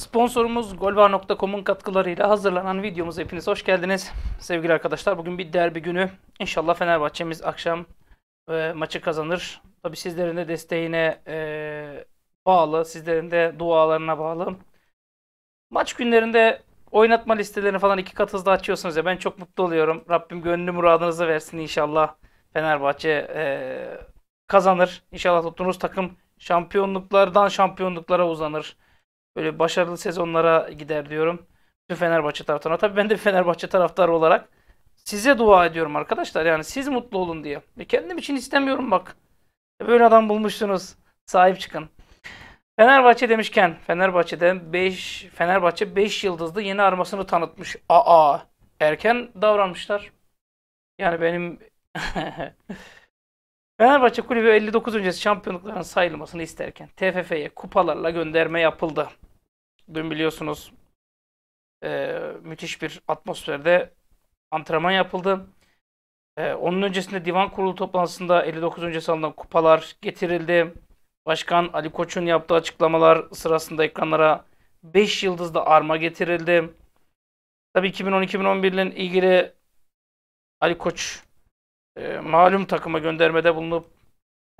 Sponsorumuz Golbar.com'un katkılarıyla hazırlanan videomuz hepiniz hoş geldiniz. Sevgili arkadaşlar bugün bir derbi günü. İnşallah Fenerbahçe'miz akşam e, maçı kazanır. Tabi sizlerin de desteğine e, bağlı, sizlerin de dualarına bağlı. Maç günlerinde oynatma listelerini falan iki kat hızlı açıyorsunuz ya ben çok mutlu oluyorum. Rabbim gönlü muradınızı versin inşallah. Fenerbahçe e, kazanır. İnşallah tuttuğunuz takım şampiyonluklardan şampiyonluklara uzanır böyle başarılı sezonlara gider diyorum. Tüm Fenerbahçe taraftarına. Tabii ben de Fenerbahçe taraftarı olarak size dua ediyorum arkadaşlar. Yani siz mutlu olun diye. E kendim için istemiyorum bak. Böyle adam bulmuşsunuz. Sahip çıkın. Fenerbahçe demişken Fenerbahçe'de 5 Fenerbahçe 5 yıldızlı yeni armasını tanıtmış. Aa erken davranmışlar. Yani benim Fenerbahçe Kulübü 59 öncesi şampiyonlukların sayılmasını isterken TFF'ye kupalarla gönderme yapıldı. Dün biliyorsunuz e, müthiş bir atmosferde antrenman yapıldı. E, onun öncesinde divan kurulu toplantısında 59 öncesi alınan kupalar getirildi. Başkan Ali Koç'un yaptığı açıklamalar sırasında ekranlara 5 yıldızlı arma getirildi. Tabii 2010-2011 ile ilgili Ali Koç e, malum takıma göndermede bulunup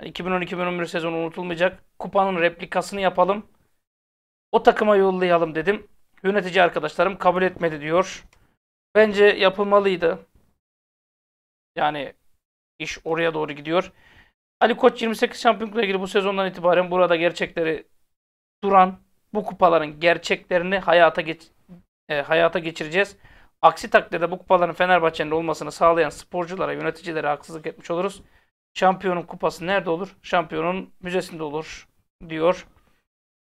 2012 2011 sezonu unutulmayacak kupanın replikasını yapalım. O takıma yollayalım dedim. Yönetici arkadaşlarım kabul etmedi diyor. Bence yapılmalıydı. Yani iş oraya doğru gidiyor. Ali Koç 28 şampiyonlukla ilgili bu sezondan itibaren burada gerçekleri duran bu kupaların gerçeklerini hayata geç e, hayata geçireceğiz. Aksi takdirde bu kupaların Fenerbahçe'nin olmasını sağlayan sporculara, yöneticilere haksızlık etmiş oluruz. Şampiyonun kupası nerede olur? Şampiyonun müzesinde olur diyor.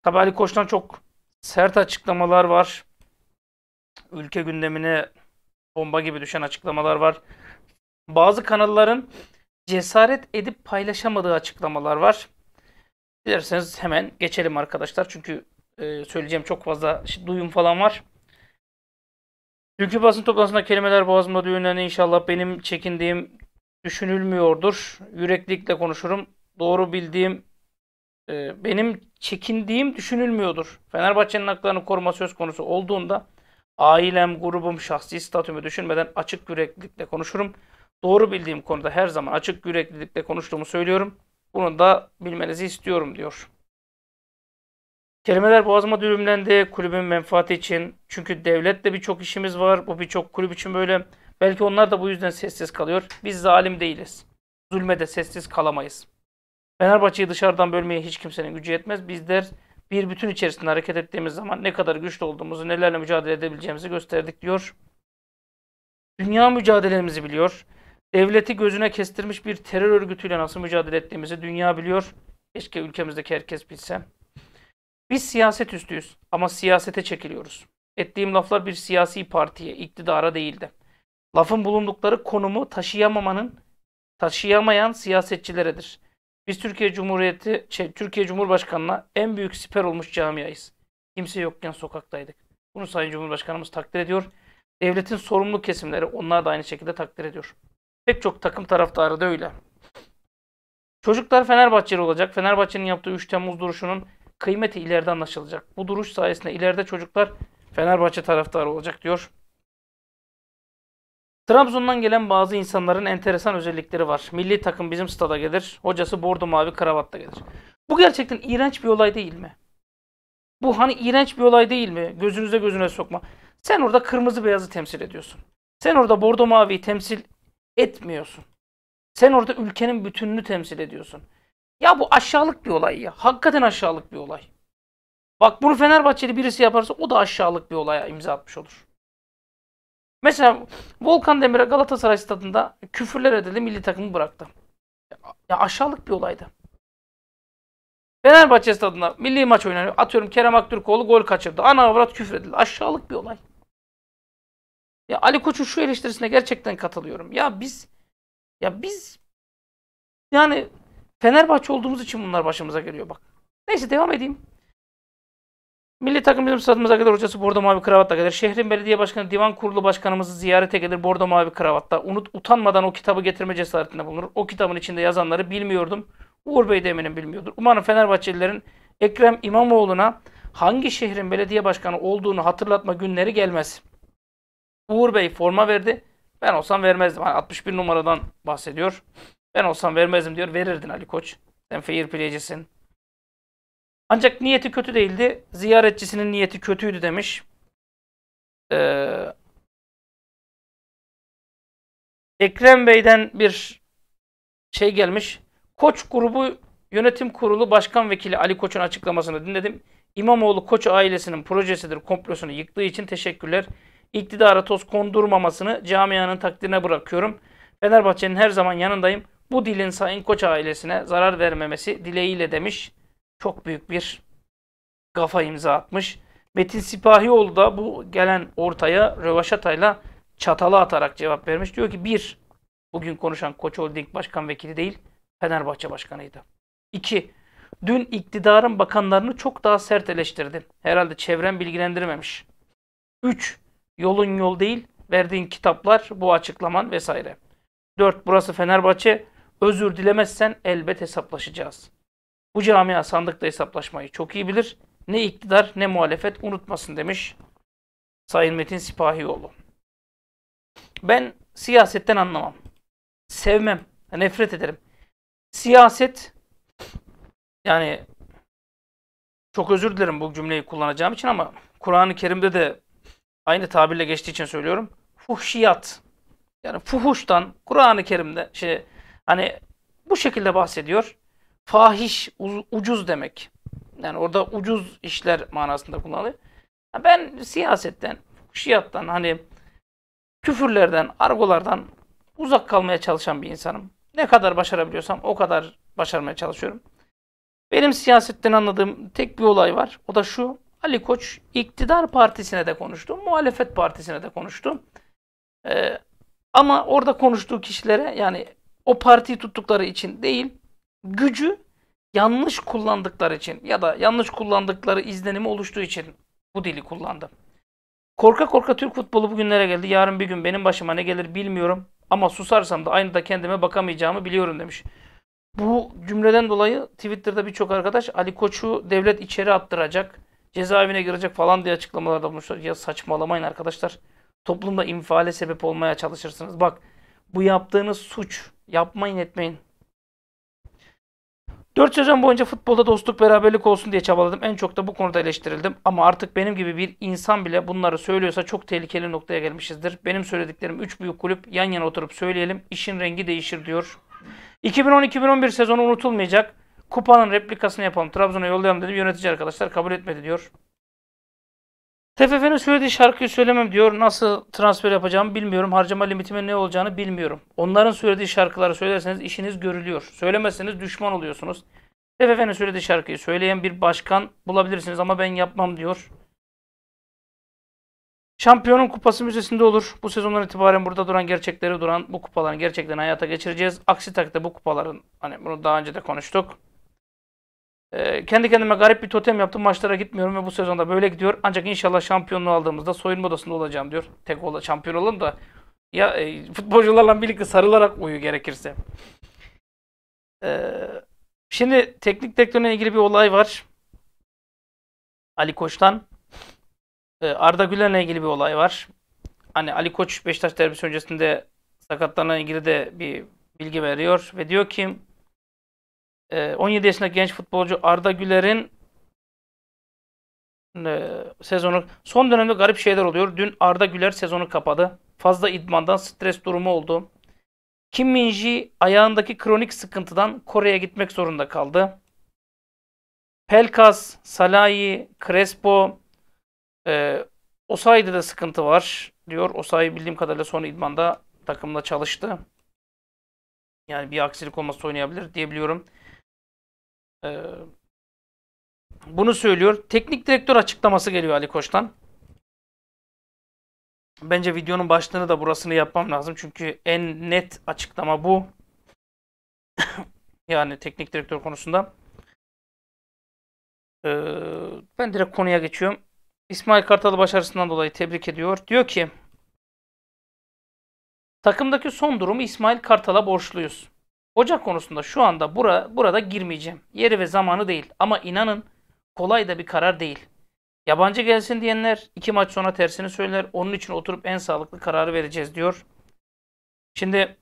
Tabi Ali Koç'tan çok sert açıklamalar var. Ülke gündemine bomba gibi düşen açıklamalar var. Bazı kanalların cesaret edip paylaşamadığı açıklamalar var. Dilerseniz hemen geçelim arkadaşlar. Çünkü e, söyleyeceğim çok fazla duyum falan var. Dünkü basın toplantısında kelimeler boğazımda düğünlerine inşallah benim çekindiğim düşünülmüyordur. Yüreklilikle konuşurum. Doğru bildiğim e, benim çekindiğim düşünülmüyordur. Fenerbahçe'nin haklarını koruma söz konusu olduğunda ailem, grubum, şahsi statümü düşünmeden açık yüreklilikle konuşurum. Doğru bildiğim konuda her zaman açık yüreklilikle konuştuğumu söylüyorum. Bunu da bilmenizi istiyorum diyor. Kelimeler boğazıma düğümlendi kulübün menfaati için. Çünkü devletle birçok işimiz var. Bu birçok kulüp için böyle. Belki onlar da bu yüzden sessiz kalıyor. Biz zalim değiliz. Zulme de sessiz kalamayız. Fenerbahçe'yi dışarıdan bölmeye hiç kimsenin gücü yetmez. Bizler bir bütün içerisinde hareket ettiğimiz zaman ne kadar güçlü olduğumuzu, nelerle mücadele edebileceğimizi gösterdik diyor. Dünya mücadelemizi biliyor. Devleti gözüne kestirmiş bir terör örgütüyle nasıl mücadele ettiğimizi dünya biliyor. Keşke ülkemizdeki herkes bilse. Biz siyaset üstüyüz ama siyasete çekiliyoruz. Ettiğim laflar bir siyasi partiye, iktidara değildi. Lafın bulundukları konumu taşıyamamanın taşıyamayan siyasetçileredir. Biz Türkiye Cumhuriyeti, şey, Türkiye Cumhurbaşkanı'na en büyük siper olmuş camiayız. Kimse yokken sokaktaydık. Bunu Sayın Cumhurbaşkanımız takdir ediyor. Devletin sorumlu kesimleri onlar da aynı şekilde takdir ediyor. Pek çok takım taraftarı da öyle. Çocuklar Fenerbahçeli olacak. Fenerbahçe'nin yaptığı 3 Temmuz duruşunun kıymeti ileride anlaşılacak. Bu duruş sayesinde ileride çocuklar Fenerbahçe taraftarı olacak diyor. Trabzon'dan gelen bazı insanların enteresan özellikleri var. Milli takım bizim stada gelir. Hocası bordo mavi kravatta gelir. Bu gerçekten iğrenç bir olay değil mi? Bu hani iğrenç bir olay değil mi? Gözünüze gözüne sokma. Sen orada kırmızı beyazı temsil ediyorsun. Sen orada bordo maviyi temsil etmiyorsun. Sen orada ülkenin bütününü temsil ediyorsun. Ya bu aşağılık bir olay ya. Hakikaten aşağılık bir olay. Bak bunu Fenerbahçeli birisi yaparsa o da aşağılık bir olaya imza atmış olur. Mesela Volkan Demir'e Galatasaray stadında küfürler edildi milli takımı bıraktı. Ya aşağılık bir olaydı. Fenerbahçe stadında milli maç oynanıyor. Atıyorum Kerem Aktürkoğlu gol kaçırdı. Ana avrat küfür edildi, Aşağılık bir olay. Ya Ali Koç'un şu eleştirisine gerçekten katılıyorum. Ya biz ya biz yani Fenerbahçe olduğumuz için bunlar başımıza geliyor bak. Neyse devam edeyim. Milli takım bizim stadımıza gelir hocası bordo mavi kravatla gelir. Şehrin belediye başkanı divan kurulu başkanımızı ziyarete gelir bordo mavi kravatta. Unut utanmadan o kitabı getirme cesaretinde bulunur. O kitabın içinde yazanları bilmiyordum. Uğur Bey de eminim bilmiyordur. Umarım Fenerbahçelilerin Ekrem İmamoğlu'na hangi şehrin belediye başkanı olduğunu hatırlatma günleri gelmez. Uğur Bey forma verdi. Ben olsam vermezdim. Hani 61 numaradan bahsediyor. Ben olsam vermezdim diyor. Verirdin Ali Koç. Sen fair playcisin. Ancak niyeti kötü değildi. Ziyaretçisinin niyeti kötüydü demiş. Ee, Ekrem Bey'den bir şey gelmiş. Koç grubu yönetim kurulu başkan vekili Ali Koç'un açıklamasını dinledim. İmamoğlu Koç ailesinin projesidir komplosunu yıktığı için teşekkürler. İktidara toz kondurmamasını camianın takdirine bırakıyorum. Fenerbahçe'nin her zaman yanındayım bu dilin Sayın Koç ailesine zarar vermemesi dileğiyle demiş. Çok büyük bir gafa imza atmış. Metin Sipahioğlu da bu gelen ortaya Rövaşata'yla çatalı atarak cevap vermiş. Diyor ki bir, bugün konuşan Koç Holding Başkan Vekili değil, Fenerbahçe Başkanı'ydı. İki, dün iktidarın bakanlarını çok daha sert eleştirdin. Herhalde çevren bilgilendirmemiş. Üç, yolun yol değil, verdiğin kitaplar, bu açıklaman vesaire. Dört, burası Fenerbahçe, Özür dilemezsen elbet hesaplaşacağız. Bu camia sandıkta hesaplaşmayı çok iyi bilir. Ne iktidar ne muhalefet unutmasın demiş Sayın Metin Sipahioğlu. Ben siyasetten anlamam. Sevmem. Nefret ederim. Siyaset yani çok özür dilerim bu cümleyi kullanacağım için ama Kur'an-ı Kerim'de de aynı tabirle geçtiği için söylüyorum. Fuhşiyat. Yani fuhuştan Kur'an-ı Kerim'de şey Hani bu şekilde bahsediyor. Fahiş, ucuz demek. Yani orada ucuz işler manasında kullanılıyor. Ben siyasetten, şiattan, hani küfürlerden, argolardan uzak kalmaya çalışan bir insanım. Ne kadar başarabiliyorsam o kadar başarmaya çalışıyorum. Benim siyasetten anladığım tek bir olay var. O da şu. Ali Koç iktidar partisine de konuştu, muhalefet partisine de konuştu. Ee, ama orada konuştuğu kişilere yani o partiyi tuttukları için değil, gücü yanlış kullandıkları için ya da yanlış kullandıkları izlenimi oluştuğu için bu dili kullandı. Korka korka Türk futbolu bugünlere geldi. Yarın bir gün benim başıma ne gelir bilmiyorum ama susarsam da aynı da kendime bakamayacağımı biliyorum demiş. Bu cümleden dolayı Twitter'da birçok arkadaş Ali Koç'u devlet içeri attıracak, cezaevine girecek falan diye açıklamalarda bulmuşlar. Ya saçmalamayın arkadaşlar. Toplumda infiale sebep olmaya çalışırsınız. Bak bu yaptığınız suç. Yapmayın etmeyin. 4 sezon boyunca futbolda dostluk beraberlik olsun diye çabaladım. En çok da bu konuda eleştirildim. Ama artık benim gibi bir insan bile bunları söylüyorsa çok tehlikeli noktaya gelmişizdir. Benim söylediklerim 3 büyük kulüp yan yana oturup söyleyelim. İşin rengi değişir diyor. 2010-2011 sezonu unutulmayacak. Kupanın replikasını yapalım. Trabzon'a yollayalım dedim. Yönetici arkadaşlar kabul etmedi diyor. TFF'nin söylediği şarkıyı söylemem diyor. Nasıl transfer yapacağımı bilmiyorum. Harcama limitime ne olacağını bilmiyorum. Onların söylediği şarkıları söylerseniz işiniz görülüyor. Söylemezseniz düşman oluyorsunuz. TFF'nin söylediği şarkıyı söyleyen bir başkan bulabilirsiniz ama ben yapmam diyor. Şampiyonun kupası müzesinde olur. Bu sezondan itibaren burada duran gerçekleri duran bu kupaların gerçeklerini hayata geçireceğiz. Aksi takdirde bu kupaların hani bunu daha önce de konuştuk. Ee, kendi kendime garip bir totem yaptım. Maçlara gitmiyorum ve bu sezonda böyle gidiyor. Ancak inşallah şampiyonluğu aldığımızda soyunma odasında olacağım diyor. Tek ola şampiyon olalım da ya e, futbolcularla birlikte sarılarak uyu gerekirse. E, şimdi teknik direktörle ilgili bir olay var. Ali Koç'tan. E, Arda Güler'le ilgili bir olay var. Hani Ali Koç Beşiktaş derbisi öncesinde sakatlarına ilgili de bir bilgi veriyor ve diyor ki 17 ee, yaşındaki genç futbolcu Arda Güler'in e, sezonu son dönemde garip şeyler oluyor. Dün Arda Güler sezonu kapadı. Fazla idmandan stres durumu oldu. Kim Minji ayağındaki kronik sıkıntıdan Kore'ye gitmek zorunda kaldı. Pelkas, Salahi, Crespo, e, Osayi'de de sıkıntı var diyor. O'Say bildiğim kadarıyla son idmanda takımla çalıştı. Yani bir aksilik olması oynayabilir diyebiliyorum. Ee, bunu söylüyor. Teknik direktör açıklaması geliyor Ali Koç'tan. Bence videonun başlığını da burasını yapmam lazım. Çünkü en net açıklama bu. yani teknik direktör konusunda. Ee, ben direkt konuya geçiyorum. İsmail Kartal'ı başarısından dolayı tebrik ediyor. Diyor ki Takımdaki son durumu İsmail Kartal'a borçluyuz. Ocak konusunda şu anda bura, burada girmeyeceğim. Yeri ve zamanı değil. Ama inanın kolay da bir karar değil. Yabancı gelsin diyenler iki maç sonra tersini söyler. Onun için oturup en sağlıklı kararı vereceğiz diyor. Şimdi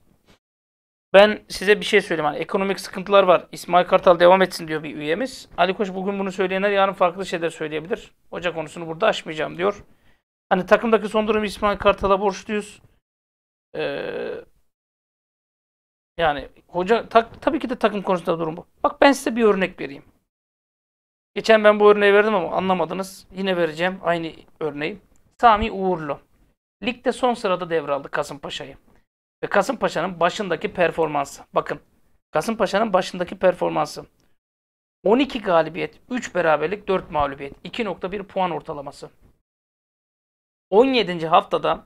ben size bir şey söyleyeyim. Hani ekonomik sıkıntılar var. İsmail Kartal devam etsin diyor bir üyemiz. Ali Koç bugün bunu söyleyenler yarın farklı şeyler söyleyebilir. Hoca konusunu burada açmayacağım diyor. Hani takımdaki son durum İsmail Kartal'a borçluyuz. Ee, yani hoca ta, tabii ki de takım konusunda durum bu. Bak ben size bir örnek vereyim. Geçen ben bu örneği verdim ama anlamadınız. Yine vereceğim aynı örneği. Sami Uğurlu. Ligde son sırada devraldı Kasımpaşa'yı. Ve Kasımpaşa'nın başındaki performansı. Bakın Kasımpaşa'nın başındaki performansı. 12 galibiyet, 3 beraberlik, 4 mağlubiyet. 2.1 puan ortalaması. 17. haftada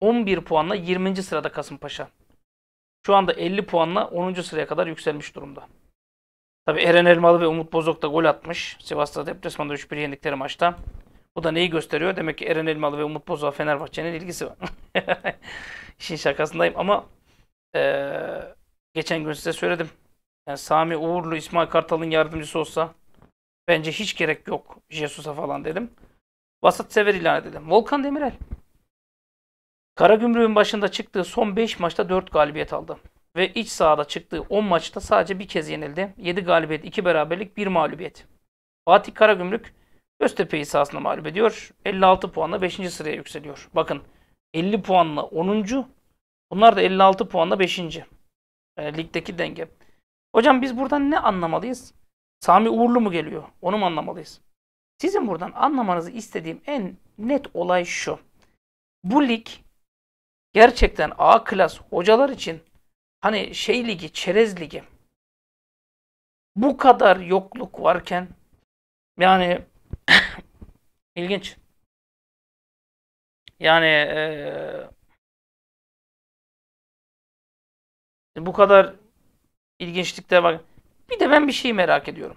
11 puanla 20. sırada Kasımpaşa. Şu anda 50 puanla 10. sıraya kadar yükselmiş durumda. Tabi Eren Elmalı ve Umut Bozok da gol atmış. Sivas'ta deplasmanda 3-1 yendikleri maçta. Bu da neyi gösteriyor? Demek ki Eren Elmalı ve Umut Bozok'a Fenerbahçe'nin ilgisi var. İşin şakasındayım ama e, geçen gün size söyledim. Yani Sami Uğurlu, İsmail Kartal'ın yardımcısı olsa bence hiç gerek yok Jesus'a falan dedim. Vasat sever ilan edelim. Volkan Demirel. Karagümrük'ün başında çıktığı son 5 maçta 4 galibiyet aldı. Ve iç sahada çıktığı 10 maçta sadece bir kez yenildi. 7 galibiyet, 2 beraberlik, 1 mağlubiyet. Fatih Karagümrük Göztepe'yi sahasında mağlup ediyor. 56 puanla 5. sıraya yükseliyor. Bakın 50 puanla 10. Bunlar da 56 puanla 5. Yani ligdeki denge. Hocam biz buradan ne anlamalıyız? Sami Uğurlu mu geliyor? Onu mu anlamalıyız? Sizin buradan anlamanızı istediğim en net olay şu. Bu lig gerçekten A klas hocalar için hani şey ligi, çerez ligi bu kadar yokluk varken yani ilginç. Yani ee, bu kadar ilginçlikte bak. Bir de ben bir şey merak ediyorum.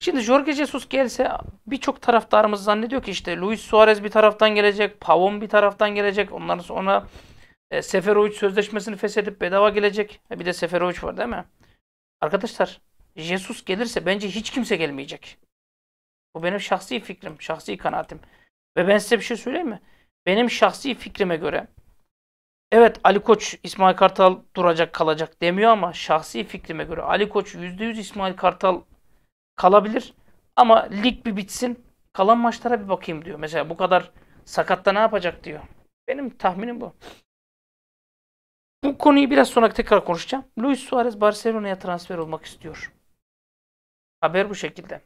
Şimdi Jorge Jesus gelse birçok taraftarımız zannediyor ki işte Luis Suarez bir taraftan gelecek, Pavon bir taraftan gelecek. Ondan sonra e, Seferovic sözleşmesini feshedip bedava gelecek. E, bir de Seferovic var değil mi? Arkadaşlar Jesus gelirse bence hiç kimse gelmeyecek. Bu benim şahsi fikrim, şahsi kanaatim. Ve ben size bir şey söyleyeyim mi? Benim şahsi fikrime göre evet Ali Koç İsmail Kartal duracak kalacak demiyor ama şahsi fikrime göre Ali Koç %100 İsmail Kartal kalabilir. Ama lig bir bitsin kalan maçlara bir bakayım diyor. Mesela bu kadar sakatta ne yapacak diyor. Benim tahminim bu. Bu konuyu biraz sonra tekrar konuşacağım. Luis Suarez Barcelona'ya transfer olmak istiyor. Haber bu şekilde.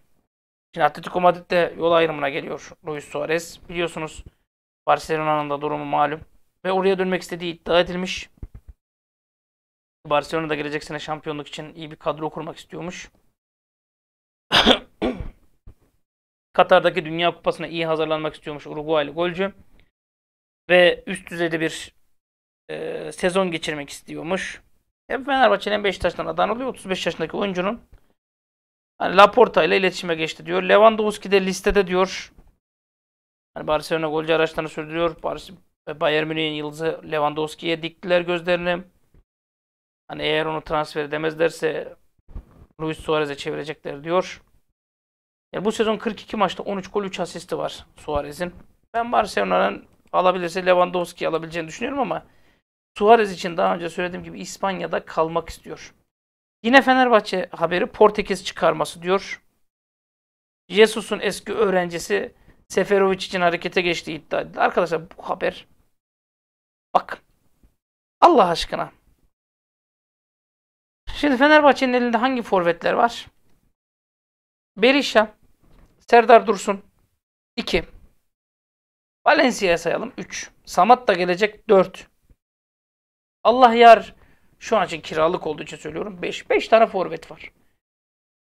Şimdi Atletico Madrid'de yol ayrımına geliyor Luis Suarez. Biliyorsunuz Barcelona'nın da durumu malum. Ve oraya dönmek istediği iddia edilmiş. Barcelona'da gelecek sene şampiyonluk için iyi bir kadro kurmak istiyormuş. Katar'daki Dünya Kupası'na iyi hazırlanmak istiyormuş Uruguaylı golcü. Ve üst düzeyde bir e, sezon geçirmek istiyormuş. Hep Fenerbahçe'nin Beşiktaş'tan adan oluyor. 35 yaşındaki oyuncunun hani Laporta ile iletişime geçti diyor. Lewandowski de listede diyor. Hani Barcelona golcü araçlarını sürdürüyor. Barcelona ve Bayern Münih'in yıldızı Lewandowski'ye diktiler gözlerini. Hani eğer onu transfer edemezlerse Luis Suarez'e çevirecekler diyor. Yani e, bu sezon 42 maçta 13 gol 3 asisti var Suarez'in. Ben Barcelona'nın alabilirse Lewandowski'yi alabileceğini düşünüyorum ama Suarez için daha önce söylediğim gibi İspanya'da kalmak istiyor. Yine Fenerbahçe haberi Portekiz çıkarması diyor. Jesus'un eski öğrencisi Seferovic için harekete geçtiği iddia edildi. Arkadaşlar bu haber bak Allah aşkına Şimdi Fenerbahçe'nin elinde hangi forvetler var? Berisha, Serdar Dursun 2. Valencia'ya sayalım 3. Samat da gelecek 4. Allah yar şu an için kiralık olduğu için söylüyorum 5. 5 tane forvet var.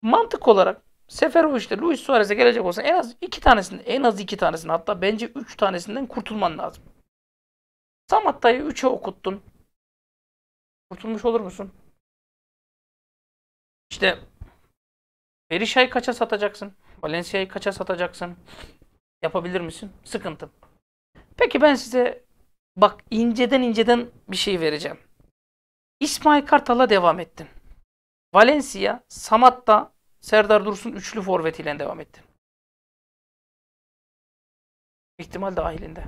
Mantık olarak Seferovic'le Luis Suarez'e gelecek olsa en az 2 tanesinden en az 2 tanesinden hatta bence 3 tanesinden kurtulman lazım. Samatta'yı 3'e okuttun. Kurtulmuş olur musun? İşte Berisha'yı kaça satacaksın? Valencia'yı kaça satacaksın? Yapabilir misin? Sıkıntı. Peki ben size bak inceden inceden bir şey vereceğim. İsmail Kartal'a devam ettin. Valencia, Samat'ta Serdar Dursun üçlü forvetiyle devam ettin. İhtimal dahilinde.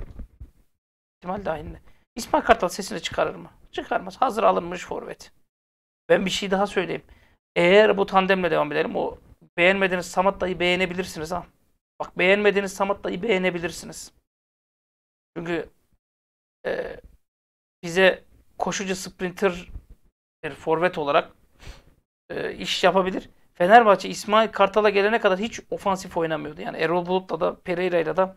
İhtimal dahilinde. İsmail Kartal sesini çıkarır mı? Çıkarmaz. Hazır alınmış forvet. Ben bir şey daha söyleyeyim. Eğer bu tandemle devam edelim. O beğenmediğiniz Samat dayı beğenebilirsiniz ha. Bak beğenmediğiniz Samat dayı beğenebilirsiniz. Çünkü e, bize koşucu sprinter bir e, forvet olarak e, iş yapabilir. Fenerbahçe İsmail Kartal'a gelene kadar hiç ofansif oynamıyordu. Yani Erol Bulut'la da Pereira'yla da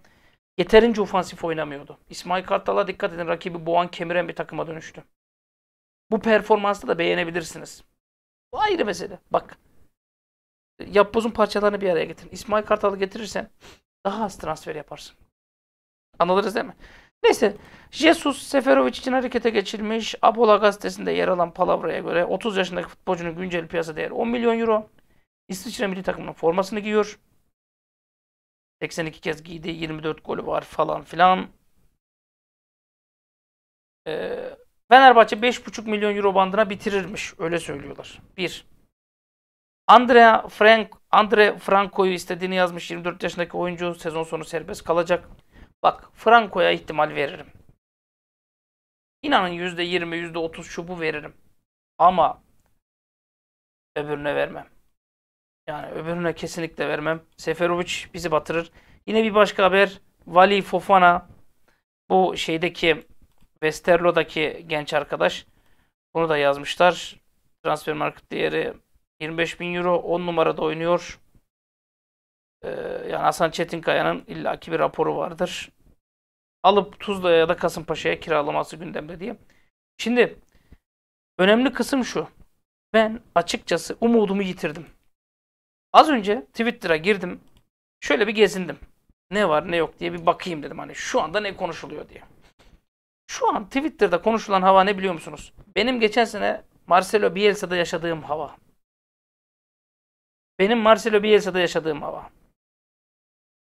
yeterince ofansif oynamıyordu. İsmail Kartal'a dikkat edin rakibi boğan kemiren bir takıma dönüştü. Bu performansı da beğenebilirsiniz. Bu ayrı mesele. Bak. Yapbozun parçalarını bir araya getirin. İsmail Kartal'ı getirirsen daha az transfer yaparsın. Anladınız değil mi? Neyse. Jesus Seferovic için harekete geçilmiş. Apola gazetesinde yer alan palavraya göre 30 yaşındaki futbolcunun güncel piyasa değeri 10 milyon euro. İsviçre milli takımının formasını giyiyor. 82 kez giydi. 24 golü var falan filan. Ee, Fenerbahçe 5,5 milyon euro bandına bitirirmiş. Öyle söylüyorlar. 1. Andrea Frank, Andre Franco'yu istediğini yazmış 24 yaşındaki oyuncu sezon sonu serbest kalacak. Bak Franco'ya ihtimal veririm. İnanın %20, %30 şu bu veririm. Ama öbürüne vermem. Yani öbürüne kesinlikle vermem. Seferovic bizi batırır. Yine bir başka haber. Vali Fofana bu şeydeki Westerlo'daki genç arkadaş. Bunu da yazmışlar. Transfer market değeri 25 bin euro. 10 numarada oynuyor. Ee, yani Hasan Çetinkaya'nın illaki bir raporu vardır. Alıp Tuzla'ya ya da Kasımpaşa'ya kiralaması gündemde diye. Şimdi önemli kısım şu. Ben açıkçası umudumu yitirdim. Az önce Twitter'a girdim. Şöyle bir gezindim. Ne var ne yok diye bir bakayım dedim. Hani şu anda ne konuşuluyor diye. Şu an Twitter'da konuşulan hava ne biliyor musunuz? Benim geçen sene Marcelo Bielsa'da yaşadığım hava. Benim Marcelo Bielsa'da yaşadığım hava.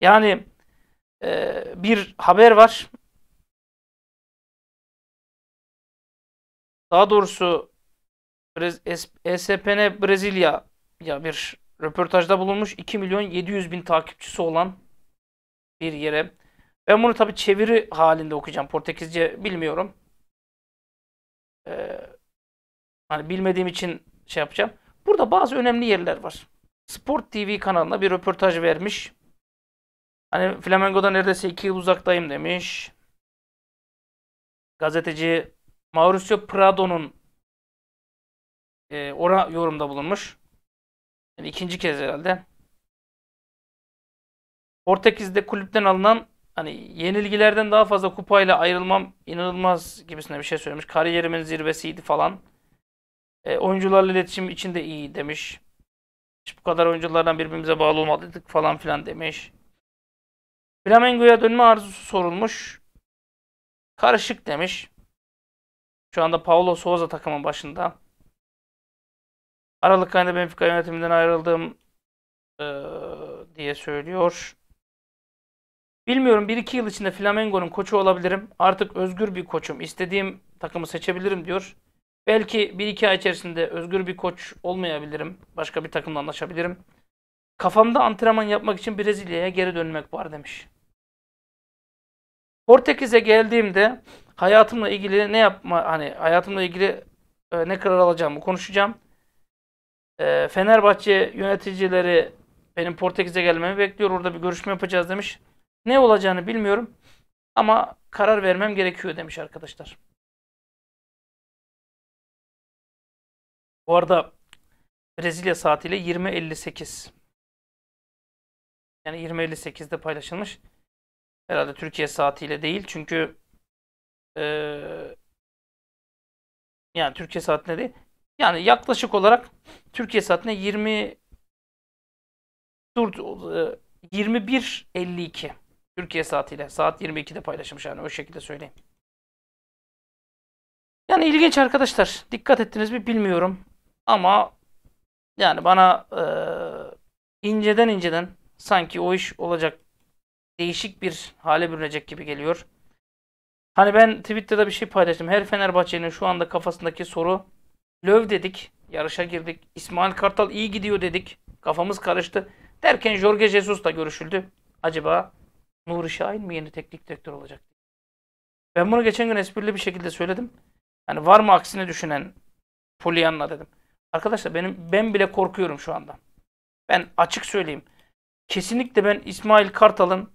Yani e, bir haber var. Daha doğrusu ESPN Brezilya ya bir röportajda bulunmuş 2 milyon 700 bin takipçisi olan bir yere ben bunu tabi çeviri halinde okuyacağım. Portekizce bilmiyorum. Ee, hani bilmediğim için şey yapacağım. Burada bazı önemli yerler var. Sport TV kanalına bir röportaj vermiş. Hani Flamengo'da neredeyse 2 yıl uzaktayım demiş. Gazeteci Mauricio Prado'nun e, ora yorumda bulunmuş. Yani ikinci kez herhalde. Portekiz'de kulüpten alınan hani yenilgilerden daha fazla kupayla ayrılmam inanılmaz gibisine bir şey söylemiş. Kariyerimin zirvesiydi falan. E, oyuncularla iletişim için de iyi demiş. Hiç bu kadar oyunculardan birbirimize bağlı olmadık falan filan demiş. Flamengo'ya dönme arzusu sorulmuş. Karışık demiş. Şu anda Paulo Souza takımın başında. Aralık ayında Benfica yönetiminden ayrıldım e, diye söylüyor. Bilmiyorum bir iki yıl içinde Flamengo'nun koçu olabilirim. Artık özgür bir koçum. İstediğim takımı seçebilirim diyor. Belki bir iki ay içerisinde özgür bir koç olmayabilirim. Başka bir takımla anlaşabilirim. Kafamda antrenman yapmak için Brezilya'ya geri dönmek var demiş. Portekiz'e geldiğimde hayatımla ilgili ne yapma hani hayatımla ilgili e, ne karar alacağımı konuşacağım. E, Fenerbahçe yöneticileri benim Portekiz'e gelmemi bekliyor. Orada bir görüşme yapacağız demiş. Ne olacağını bilmiyorum ama karar vermem gerekiyor demiş arkadaşlar. Bu arada Brezilya saatiyle 20.58. Yani 20.58'de paylaşılmış. Herhalde Türkiye saatiyle değil çünkü e, yani Türkiye saatine değil. Yani yaklaşık olarak Türkiye saatine 20 dur 21.52 e, Türkiye saatiyle. Saat 22'de paylaşmış yani o şekilde söyleyeyim. Yani ilginç arkadaşlar. Dikkat ettiniz mi bilmiyorum. Ama yani bana e, inceden inceden sanki o iş olacak değişik bir hale bürünecek gibi geliyor. Hani ben Twitter'da bir şey paylaştım. Her Fenerbahçe'nin şu anda kafasındaki soru löv dedik. Yarışa girdik. İsmail Kartal iyi gidiyor dedik. Kafamız karıştı. Derken Jorge Jesus da görüşüldü. Acaba Nuri Şahin mi yeni teknik direktör olacak? Ben bunu geçen gün esprili bir şekilde söyledim. Yani var mı aksini düşünen Polyanna dedim. Arkadaşlar benim ben bile korkuyorum şu anda. Ben açık söyleyeyim. Kesinlikle ben İsmail Kartal'ın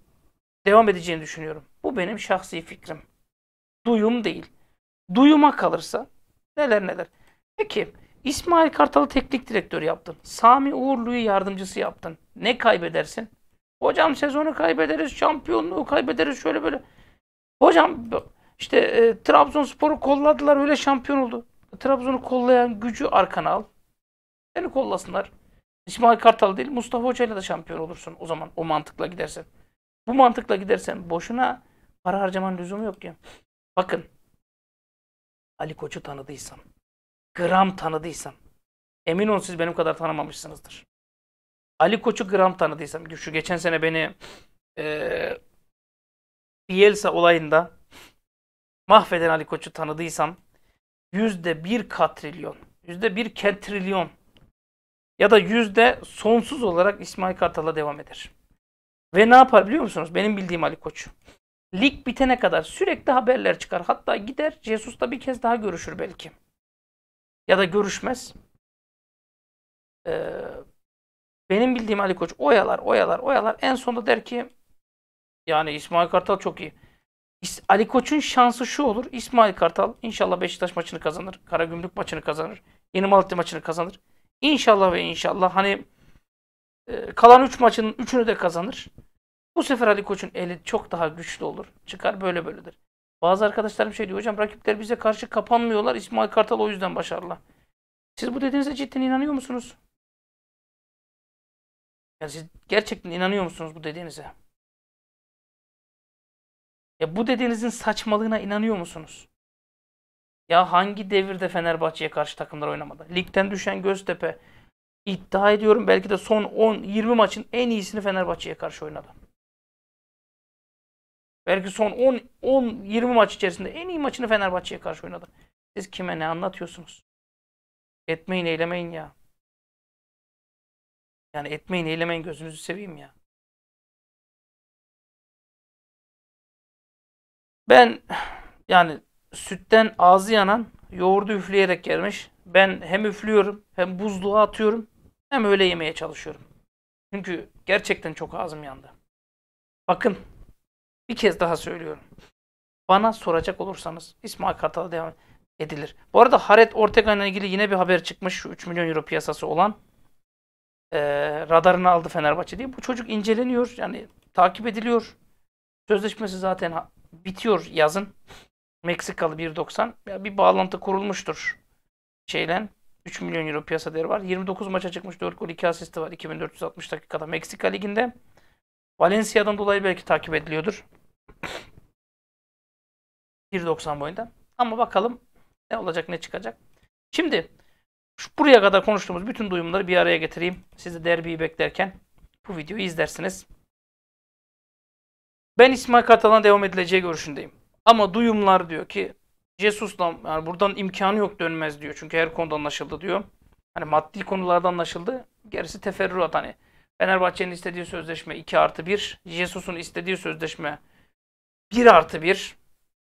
devam edeceğini düşünüyorum. Bu benim şahsi fikrim. Duyum değil. Duyuma kalırsa neler neler. Peki İsmail Kartal'ı teknik direktör yaptın. Sami Uğurlu'yu yardımcısı yaptın. Ne kaybedersin? Hocam sezonu kaybederiz, şampiyonluğu kaybederiz şöyle böyle. Hocam işte e, Trabzonspor'u kolladılar öyle şampiyon oldu. Trabzon'u kollayan gücü arkana al. Seni kollasınlar. İsmail Kartal değil Mustafa Hoca ile de şampiyon olursun o zaman o mantıkla gidersen. Bu mantıkla gidersen boşuna para harcaman lüzumu yok ki. Bakın Ali Koç'u tanıdıysan, gram tanıdıysan, emin olun siz benim kadar tanımamışsınızdır. Ali Koç'u gram tanıdıysam ki şu geçen sene beni e, Bielsa olayında mahveden Ali Koç'u tanıdıysam yüzde bir katrilyon, yüzde bir kentrilyon ya da yüzde sonsuz olarak İsmail Kartal'a devam eder. Ve ne yapar biliyor musunuz? Benim bildiğim Ali Koç. Lig bitene kadar sürekli haberler çıkar. Hatta gider Jesus'la bir kez daha görüşür belki. Ya da görüşmez. Ee, benim bildiğim Ali Koç oyalar, oyalar, oyalar. En sonunda der ki yani İsmail Kartal çok iyi. Ali Koç'un şansı şu olur. İsmail Kartal inşallah Beşiktaş maçını kazanır. Karagümrük maçını kazanır. Yeni Malatya maçını kazanır. İnşallah ve inşallah hani e, kalan 3 üç maçın 3'ünü de kazanır. Bu sefer Ali Koç'un eli çok daha güçlü olur. Çıkar böyle böyledir. Bazı arkadaşlarım şey diyor hocam rakipler bize karşı kapanmıyorlar. İsmail Kartal o yüzden başarılı. Siz bu dediğinize cidden inanıyor musunuz? Yani siz gerçekten inanıyor musunuz bu dediğinize? Ya bu dediğinizin saçmalığına inanıyor musunuz? Ya hangi devirde Fenerbahçe'ye karşı takımlar oynamadı? Ligden düşen Göztepe iddia ediyorum belki de son 10-20 maçın en iyisini Fenerbahçe'ye karşı oynadı. Belki son 10-20 maç içerisinde en iyi maçını Fenerbahçe'ye karşı oynadı. Siz kime ne anlatıyorsunuz? Etmeyin, eylemeyin ya. Yani etmeyin, eylemeyin gözünüzü seveyim ya. Ben yani sütten ağzı yanan yoğurdu üfleyerek gelmiş. Ben hem üflüyorum hem buzluğa atıyorum hem öyle yemeye çalışıyorum. Çünkü gerçekten çok ağzım yandı. Bakın bir kez daha söylüyorum. Bana soracak olursanız İsmail Kartal'a devam edilir. Bu arada Haret ile ilgili yine bir haber çıkmış. Şu 3 milyon euro piyasası olan e, radarını aldı Fenerbahçe diye. Bu çocuk inceleniyor. Yani takip ediliyor. Sözleşmesi zaten bitiyor yazın. Meksikalı 1.90. Ya bir bağlantı kurulmuştur şeyle. 3 milyon euro piyasa değeri var. 29 maça çıkmış. 4 gol 2 asisti var. 2460 dakikada Meksika Ligi'nde. Valencia'dan dolayı belki takip ediliyordur. 1.90 boyunda. Ama bakalım ne olacak ne çıkacak. Şimdi şu buraya kadar konuştuğumuz bütün duyumları bir araya getireyim. Siz de derbiyi beklerken bu videoyu izlersiniz. Ben İsmail Kartal'dan devam edileceği görüşündeyim. Ama duyumlar diyor ki Jesus'la yani buradan imkanı yok dönmez diyor. Çünkü her konuda anlaşıldı diyor. Hani maddi konularda anlaşıldı. Gerisi teferruat hani. Fenerbahçe'nin istediği sözleşme 2 artı 1. Jesus'un istediği sözleşme 1 artı 1.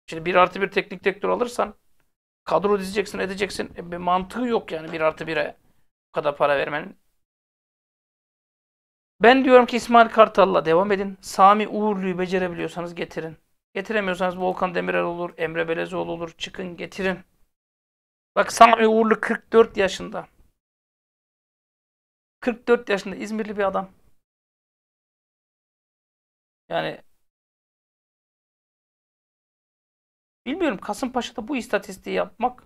Şimdi 1 artı 1 teknik direktör alırsan Kadro dizeceksin, edeceksin. E, bir mantığı yok yani bir artı bire bu kadar para vermenin. Ben diyorum ki İsmail Kartal'la devam edin. Sami Uğurlu'yu becerebiliyorsanız getirin. Getiremiyorsanız Volkan Demirel olur, Emre Belezoğlu olur. Çıkın getirin. Bak Sami Uğurlu 44 yaşında. 44 yaşında İzmirli bir adam. Yani Bilmiyorum Kasımpaşa'da bu istatistiği yapmak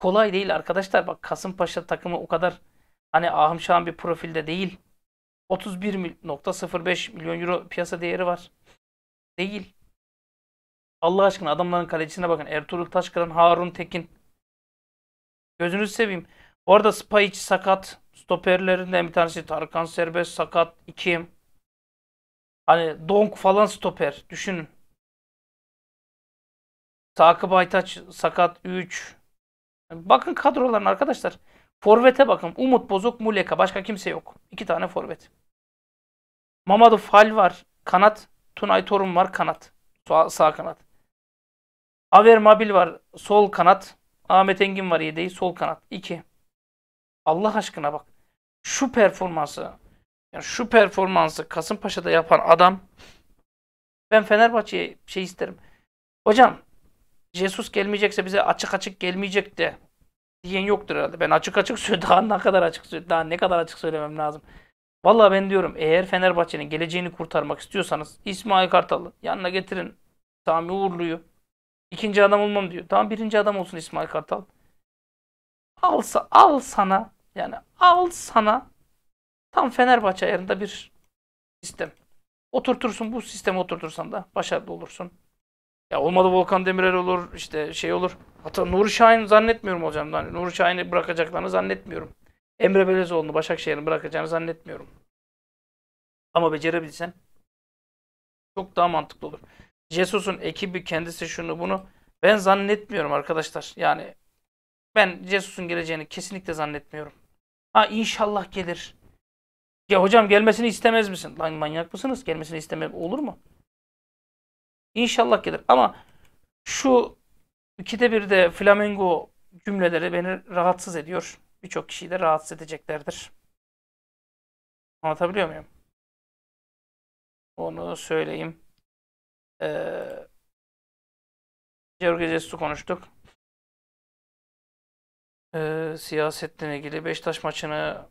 kolay değil arkadaşlar. Bak Kasımpaşa takımı o kadar hani ahım bir profilde değil. 31.05 milyon euro piyasa değeri var. Değil. Allah aşkına adamların kalecisine bakın. Ertuğrul Taşkıran, Harun Tekin. Gözünüzü seveyim. Bu arada Spahic sakat. Stoperlerinden bir tanesi Tarkan Serbest sakat. 2. Hani Donk falan stoper. Düşünün. Sakıp Aytaç sakat 3. Bakın kadroların arkadaşlar. Forvet'e bakın. Umut Bozok, Muleka. Başka kimse yok. İki tane forvet. Mamadou Fal var. Kanat. Tunay Torun var. Kanat. Sağ, sağ kanat. Aver Mabil var. Sol kanat. Ahmet Engin var yedeği. Sol kanat. 2. Allah aşkına bak. Şu performansı. Yani şu performansı Kasımpaşa'da yapan adam. Ben Fenerbahçe'ye şey isterim. Hocam Jesus gelmeyecekse bize açık açık gelmeyecek de diyen yoktur herhalde. Ben açık açık söylüyorum. Daha ne kadar açık söylüyorum. Daha ne kadar açık söylemem lazım. Vallahi ben diyorum eğer Fenerbahçe'nin geleceğini kurtarmak istiyorsanız İsmail Kartal'ı yanına getirin. Sami Uğurlu'yu. ikinci adam olmam diyor. Tamam birinci adam olsun İsmail Kartal. Alsa al sana yani al sana tam Fenerbahçe ayarında bir sistem. Oturtursun bu sistemi oturtursan da başarılı olursun. Ya olmadı Volkan Demirer olur, işte şey olur. Hatta Nuri Şahin zannetmiyorum hocam. Yani Nuri Şahin'i bırakacaklarını zannetmiyorum. Emre Belezoğlu'nu Başakşehir'in bırakacağını zannetmiyorum. Ama becerebilsen çok daha mantıklı olur. Jesus'un ekibi kendisi şunu bunu ben zannetmiyorum arkadaşlar. Yani ben Jesus'un geleceğini kesinlikle zannetmiyorum. Ha inşallah gelir. Ya hocam gelmesini istemez misin? Lan manyak mısınız? Gelmesini istemez olur mu? İnşallah gelir. Ama şu ikide bir de Flamengo cümleleri beni rahatsız ediyor. Birçok kişiyi de rahatsız edeceklerdir. Anlatabiliyor muyum? Onu söyleyeyim. Ee, Jorge Jesus'u konuştuk. Ee, siyasetle ilgili Beşiktaş maçını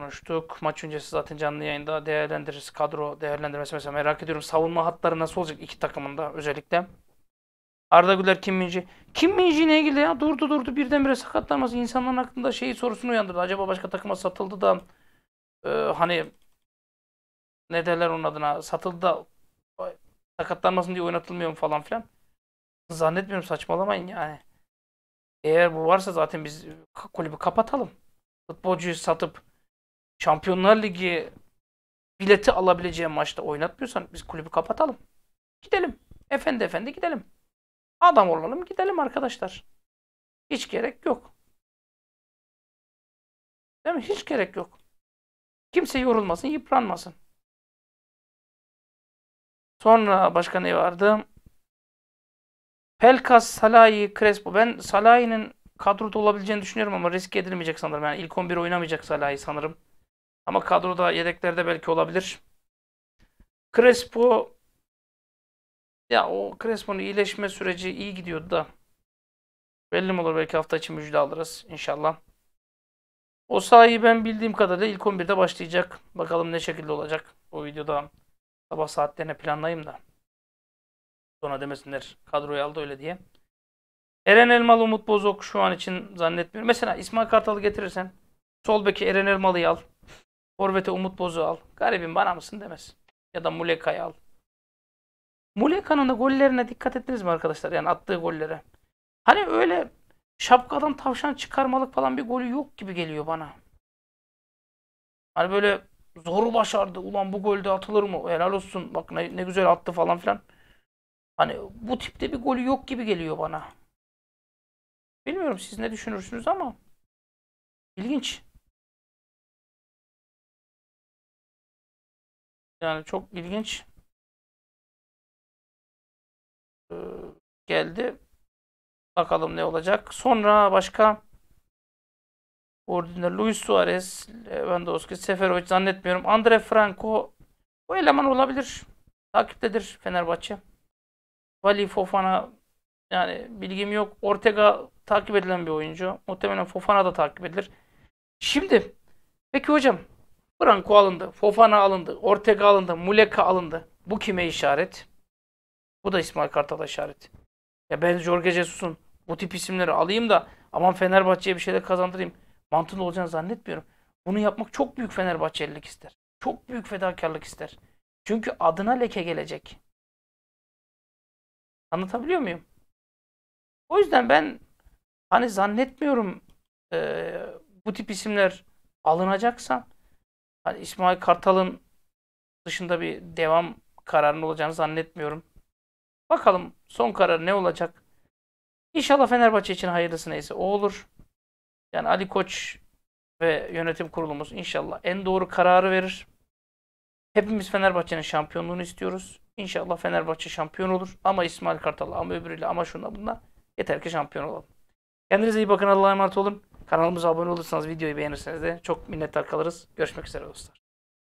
konuştuk. Maç öncesi zaten canlı yayında değerlendiririz. Kadro değerlendirmesi mesela merak ediyorum. Savunma hatları nasıl olacak iki takımında özellikle. Arda Güler Kim Minji. Kim Minji ile ilgili ya durdu durdu birdenbire sakatlanması insanların aklında şey sorusunu uyandırdı. Acaba başka takıma satıldı da e, hani ne derler onun adına satıldı da sakatlanmasın diye oynatılmıyor mu falan filan. Zannetmiyorum saçmalamayın yani. Eğer bu varsa zaten biz kulübü kapatalım. Futbolcuyu satıp Şampiyonlar Ligi bileti alabileceği maçta oynatmıyorsan biz kulübü kapatalım. Gidelim. Efendi efendi gidelim. Adam olalım gidelim arkadaşlar. Hiç gerek yok. Değil mi? Hiç gerek yok. Kimse yorulmasın, yıpranmasın. Sonra başka ne vardı? Pelkas, Salahi, Crespo. Ben Salahi'nin kadroda olabileceğini düşünüyorum ama risk edilmeyecek sanırım. Yani ilk 11 oynamayacak Salahi sanırım. Ama kadroda yedeklerde belki olabilir. Crespo ya o Crespo'nun iyileşme süreci iyi gidiyordu da. Belli olur belki hafta için müjde alırız inşallah. O sahi ben bildiğim kadarıyla ilk 11'de başlayacak. Bakalım ne şekilde olacak. Bu videoda sabah saatlerine planlayayım da. Sonra demesinler kadroyu aldı öyle diye. Eren Elmalı, Umut Bozok şu an için zannetmiyorum. Mesela İsmail Kartal'ı getirirsen sol beki Eren Elmalı'yı al. Forvet'e Umut Bozu al. Garibim bana mısın demez. Ya da Muleka'yı al. Muleka'nın da gollerine dikkat ettiniz mi arkadaşlar? Yani attığı gollere. Hani öyle şapkadan tavşan çıkarmalık falan bir golü yok gibi geliyor bana. Hani böyle zor başardı. Ulan bu golde atılır mı? Helal olsun. Bak ne, ne güzel attı falan filan. Hani bu tipte bir golü yok gibi geliyor bana. Bilmiyorum siz ne düşünürsünüz ama ilginç. Yani çok ilginç ee, geldi. Bakalım ne olacak. Sonra başka Ordine Luis Suarez, Lewandowski, Seferovic zannetmiyorum. Andre Franco o eleman olabilir. Takiptedir Fenerbahçe. Vali Fofana yani bilgim yok. Ortega takip edilen bir oyuncu. Muhtemelen Fofana da takip edilir. Şimdi peki hocam Branko alındı, Fofana alındı, Ortega alındı, Muleka alındı. Bu kime işaret? Bu da İsmail Kartal'a işaret. Ya ben Jorge Jesus'un bu tip isimleri alayım da aman Fenerbahçe'ye bir şeyler kazandırayım. Mantığında olacağını zannetmiyorum. Bunu yapmak çok büyük Fenerbahçelilik ister. Çok büyük fedakarlık ister. Çünkü adına leke gelecek. Anlatabiliyor muyum? O yüzden ben hani zannetmiyorum e, bu tip isimler alınacaksa Hani İsmail Kartal'ın dışında bir devam kararının olacağını zannetmiyorum. Bakalım son karar ne olacak? İnşallah Fenerbahçe için hayırlısı neyse o olur. Yani Ali Koç ve yönetim kurulumuz inşallah en doğru kararı verir. Hepimiz Fenerbahçe'nin şampiyonluğunu istiyoruz. İnşallah Fenerbahçe şampiyon olur. Ama İsmail Kartal, ama öbürüyle, ama şunla bunla. Yeter ki şampiyon olalım. Kendinize iyi bakın. Allah'a emanet olun. Kanalımıza abone olursanız, videoyu beğenirseniz de çok minnettar kalırız. Görüşmek üzere dostlar.